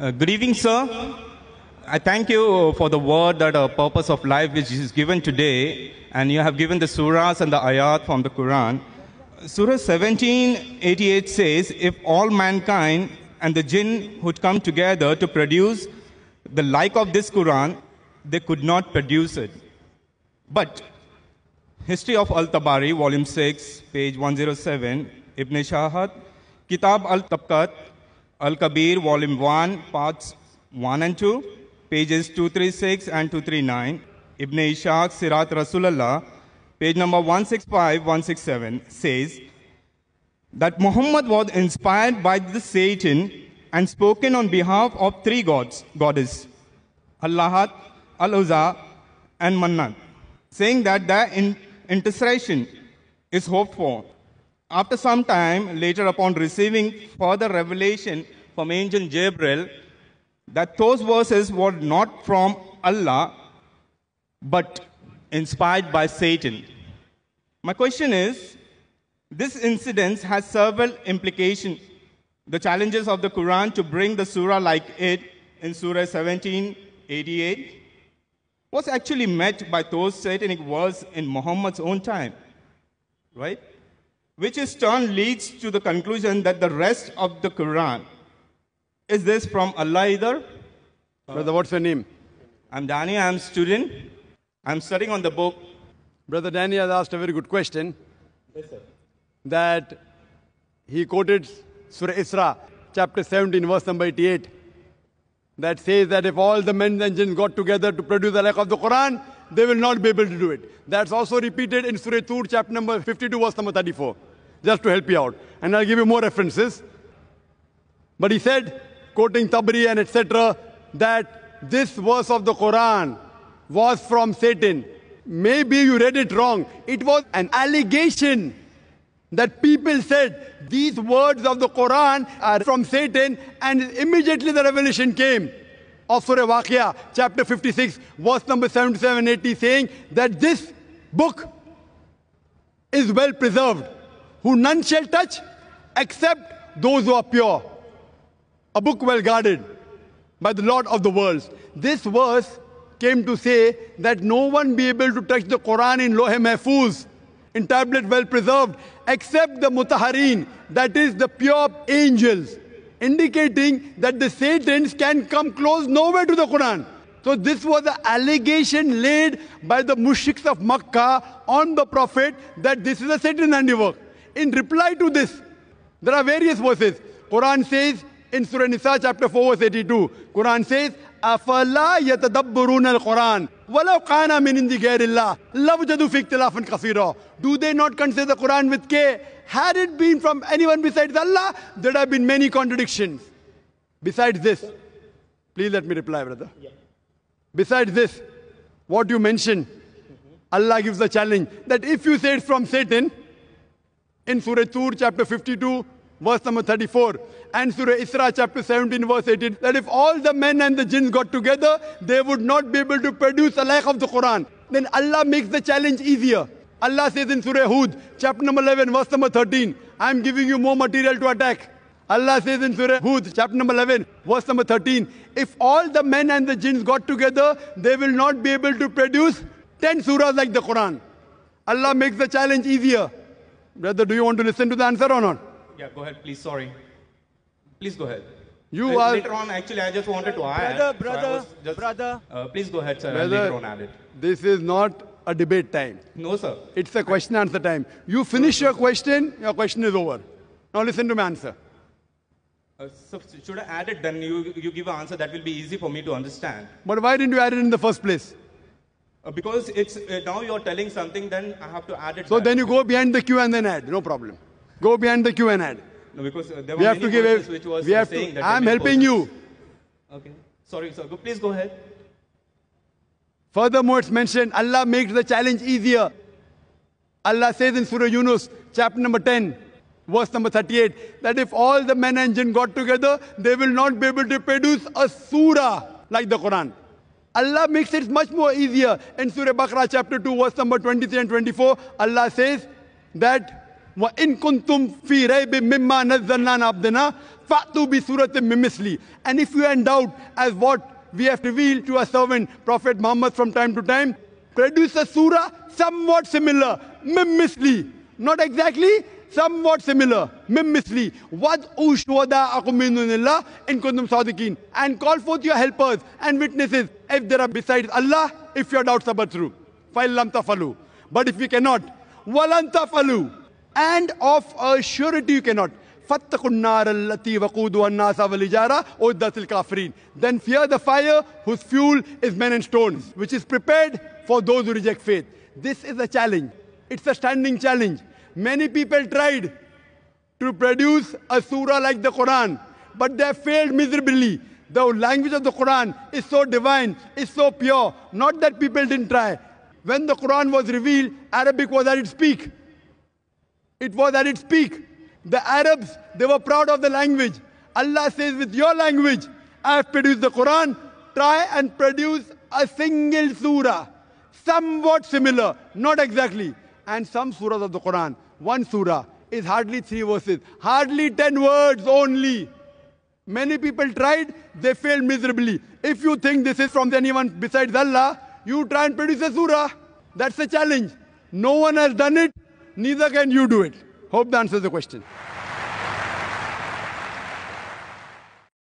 Uh, good evening, sir. I thank you for the word that uh, purpose of life which is given today, and you have given the surahs and the ayat from the Quran. Surah 1788 says, If all mankind and the jinn would come together to produce the like of this Quran, they could not produce it. But History of Al-Tabari, Volume 6, page 107, Ibn Shahad, Kitab al Tabkat. Al Kabir, Volume 1, Parts 1 and 2, pages 236 and 239. Ibn Ishaq, Sirat Rasulullah, page number 165, 167, says that Muhammad was inspired by the Satan and spoken on behalf of three gods, goddess, Allahat, Al-Uzza, and Mannat, saying that their in intercession is hoped for after some time, later upon receiving further revelation from angel Gabriel, that those verses were not from Allah, but inspired by Satan. My question is, this incident has several implications. The challenges of the Quran to bring the surah like it in Surah 17:88 was actually met by those satanic words in Muhammad's own time, right? which in turn leads to the conclusion that the rest of the Quran is this from Allah either? Brother, what's your name? I'm Danny, I'm student. I'm studying on the book. Brother Danny has asked a very good question. Yes, sir. That he quoted Surah Isra, chapter 17, verse number 88, that says that if all the men and jinn got together to produce the like of the Quran, they will not be able to do it. That's also repeated in Surah Tur, chapter number 52, verse number 34, just to help you out. And I'll give you more references. But he said, quoting Tabri and etc., that this verse of the Quran was from Satan. Maybe you read it wrong. It was an allegation that people said these words of the Quran are from Satan, and immediately the revelation came of Surah Waqia, chapter 56, verse number 77 80, saying that this book is well preserved, who none shall touch except those who are pure. A book well guarded by the Lord of the worlds. This verse came to say that no one be able to touch the Quran in Lohe Mahfuz, in tablet well preserved, except the Mutahareen, that is the pure angels indicating that the Satans can come close nowhere to the Quran. So this was the allegation laid by the mushriks of Makkah on the Prophet that this is a Satan handiwork. In reply to this, there are various verses. Quran says in Surah Nisa chapter 4 verse 82, Quran says, أفلا يتدبرون القرآن ولو كان من عند غير الله لوجدوا في اختلاف كثيرا Do they not consider the Quran with care? Had it been from anyone besides Allah, there'd have been many contradictions. Besides this, please let me reply, brother. Besides this, what you mentioned, Allah gives a challenge that if you say it's from Satan, in Surah Tur, chapter 52, verse number 34, and Surah Isra chapter 17 verse 18, that if all the men and the jinn got together, they would not be able to produce a like of the Quran. Then Allah makes the challenge easier. Allah says in Surah Hud, chapter number 11, verse number 13, I am giving you more material to attack. Allah says in Surah Hud, chapter number 11, verse number 13, if all the men and the jinns got together, they will not be able to produce 10 surahs like the Quran. Allah makes the challenge easier. Brother, do you want to listen to the answer or not? Yeah, go ahead, please. Sorry. Please go ahead. You are later on. Actually, I just wanted to add. Brother, brother, so just, brother. Uh, please go ahead, sir. Brother, later on, add it. This is not a debate time. No, sir. It's a question answer time. You finish your question. Your question is over. Now listen to my answer. Uh, so should I add it? Then you you give an answer that will be easy for me to understand. But why didn't you add it in the first place? Uh, because it's uh, now you're telling something, then I have to add it. So back. then you go behind the queue and then add. No problem. Go behind the Q and A. No, because uh, there were we have to give a, which was we have saying to, that I'm helping you. Okay. Sorry, sir. Please go ahead. Furthermore, it's mentioned Allah makes the challenge easier. Allah says in Surah Yunus, chapter number 10, verse number 38, that if all the men and jinn got together, they will not be able to produce a surah like the Quran. Allah makes it much more easier. In Surah Baqarah, chapter 2, verse number 23 and 24, Allah says that وإن كنتم في ريب مما نزلنا عن fatu فأتوا بسورة ممثلي and if you are in doubt as what we have revealed to our servant Prophet Muhammad from time to time produce a surah somewhat similar mimmisli not exactly somewhat similar mimmisli wad'u shuhada'akum min dunillah in kuntum sadiqin and call forth your helpers and witnesses if there are besides Allah if your doubts are but true fa illam falu. but if we cannot walan tafalu and of a surety you cannot. فَاتَّقُوا النَّارَ الَّتِي وَقُودُهَا النَّاسَ وَالْحِجَارَةُ أُدَّتِ الْكَافِرِينَ Then fear the fire whose fuel is men and stones, which is prepared for those who reject faith. This is a challenge. It's a standing challenge. Many people tried to produce a surah like the Quran, but they failed miserably. The language of the Quran is so divine, is so pure. Not that people didn't try. When the Quran was revealed, Arabic was at its peak. It was at its peak. The Arabs, they were proud of the language. Allah says, with your language, I have produced the Quran. Try and produce a single surah, somewhat similar, not exactly. And some surahs of the Quran, one surah is hardly three verses, hardly 10 words only. Many people tried, they failed miserably. If you think this is from anyone besides Allah, you try and produce a surah. That's a challenge. No one has done it neither can you do it. Hope that answers the question.